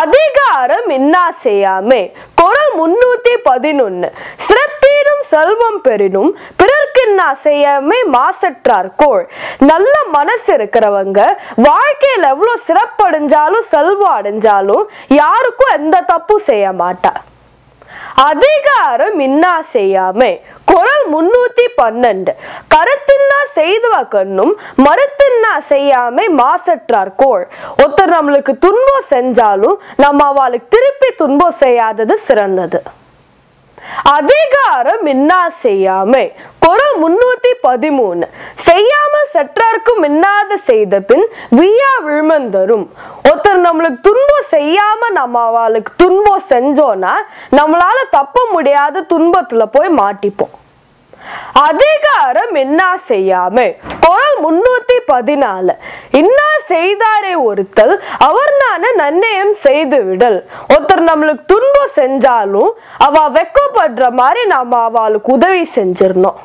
அதிகாரம் இன்னா செய்யாமே குரல் முன்னூத்தி பதினொன்னு சிறப்பீரும் செல்வம் பிறர்க்கு பிறர்க்கின்னா செய்யாமே மாசற்றார் கோள் நல்ல மனசு இருக்கிறவங்க வாழ்க்கையில எவ்வளவு சிறப்படைஞ்சாலும் செல்வம் அடைஞ்சாலும் யாருக்கும் எந்த தப்பும் செய்ய மாட்டா அதிகாரம் இன்னா செய்யாமே குரல் முன்னூத்தி பன்னெண்டு கருத்துன்னா செய்துவா கண்ணும் மறுத்துன்னா செய்யாமை மாசற்றார் கோள் ஒருத்தர் நம்மளுக்கு துன்பம் செஞ்சாலும் நம்ம அவளுக்கு திருப்பி துன்பம் செய்யாதது சிறந்தது அதிகாரம் இன்னா செய்யாமை குரல் முன்னூத்தி பதிமூணு செய்யாமல் சற்றார்க்கும் இன்னாது செய்த பின் வியா விழுமந்தரும் ஒருத்தர் நம்மளுக்கு துன்பம் செய்யாம நம்ம அவளுக்கு துன்பம் செஞ்சோம்னா நம்மளால தப்ப முடியாத துன்பத்துல போய் மாட்டிப்போம் அதிகாரம் என்ன செய்யாமே குரல் முன்னூத்தி பதினாலு இன்னா செய்தாரே ஒருத்தல் அவர் நான நன்னயம் செய்து விடல் ஒருத்தர் நம்மளுக்கு துன்பம் செஞ்சாலும் அவ வெக்கப்படுற மாதிரி நாம அவளுக்கு உதவி செஞ்சிடணும்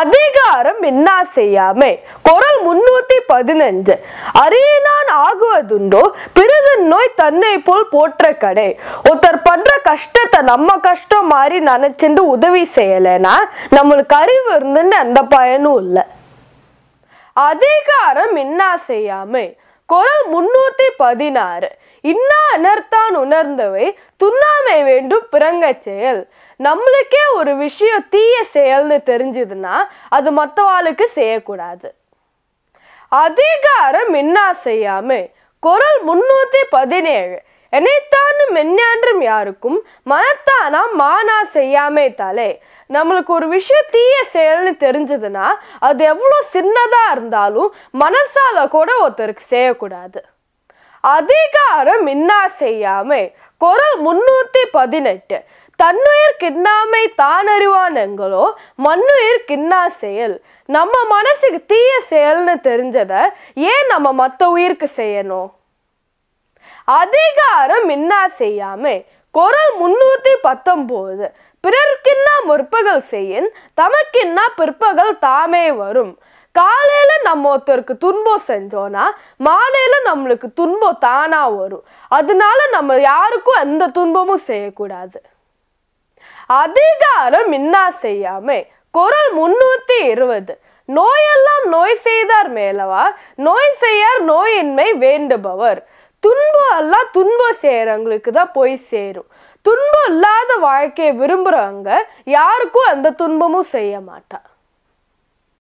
அதிகாரம் என்ன செய்யாம குரல் முன்னூத்தி பதினஞ்சு நான் ஆகுவதுண்டோ பிறகு நோய் தன்னை போல் போற்ற கடை ஒருத்தர் பண்ற கஷ்டத்தை நம்ம கஷ்டம் மாதிரி நினைச்சுட்டு உதவி செய்யலைன்னா நம்மளுக்கு அறிவு இருந்துன்னு எந்த பயனும் இல்லை அதிகாரம் என்ன செய்யாமை குரல் முன்னூத்தி பதினாறு இன்னா அனர்த்தான் உணர்ந்தவை துண்ணாமை வேண்டும் பிறங்க செயல் நம்மளுக்கே ஒரு விஷயம் தீய செயல்னு தெரிஞ்சதுன்னா அது மற்றவாளுக்கு செய்யக்கூடாது அதிகாரம் மின்னா செய்யாமை குரல் முன்னூத்தி பதினேழு என்னைத்தானும் என்னன்றும் யாருக்கும் மனத்தானா மானா செய்யாமே தலை நம்மளுக்கு ஒரு விஷயம் தீய செயல்னு தெரிஞ்சதுன்னா அது எவ்வளோ சின்னதாக இருந்தாலும் மனசால கூட ஒருத்தருக்கு செய்யக்கூடாது அதிகாரம் இன்னா செய்யாமை குரல் முன்னூற்றி பதினெட்டு தன்னுயிர் கிண்ணாமை தான் எங்களோ மண்ணுயிர் கிண்ணா செயல் நம்ம மனசுக்கு தீய செயல்னு தெரிஞ்சதை ஏன் நம்ம மற்ற உயிருக்கு செய்யணும் அதிகாரம் இன்னா செய்யாமே குரல் முன்னூத்தி பத்தொன்பது பிறர்க்கின்னா முற்பகல் செய்யின் தமக்கின்னா பிற்பகல் தாமே வரும் காலையில நம்ம ஒருத்தருக்கு துன்பம் செஞ்சோன்னா மாலையில நம்மளுக்கு துன்பம் தானா வரும் அதனால நம்ம யாருக்கும் எந்த துன்பமும் செய்யக்கூடாது அதிகாரம் என்ன செய்யாமை குரல் முன்னூத்தி இருபது நோயெல்லாம் நோய் செய்தார் மேலவா நோய் செய்யார் நோயின்மை வேண்டுபவர் துன்பம் எல்லாம் துன்பம் செய்கிறவங்களுக்கு தான் போய் சேரும் துன்பம் இல்லாத வாழ்க்கையை விரும்புறவங்க யாருக்கும் அந்த துன்பமும் செய்ய மாட்டான்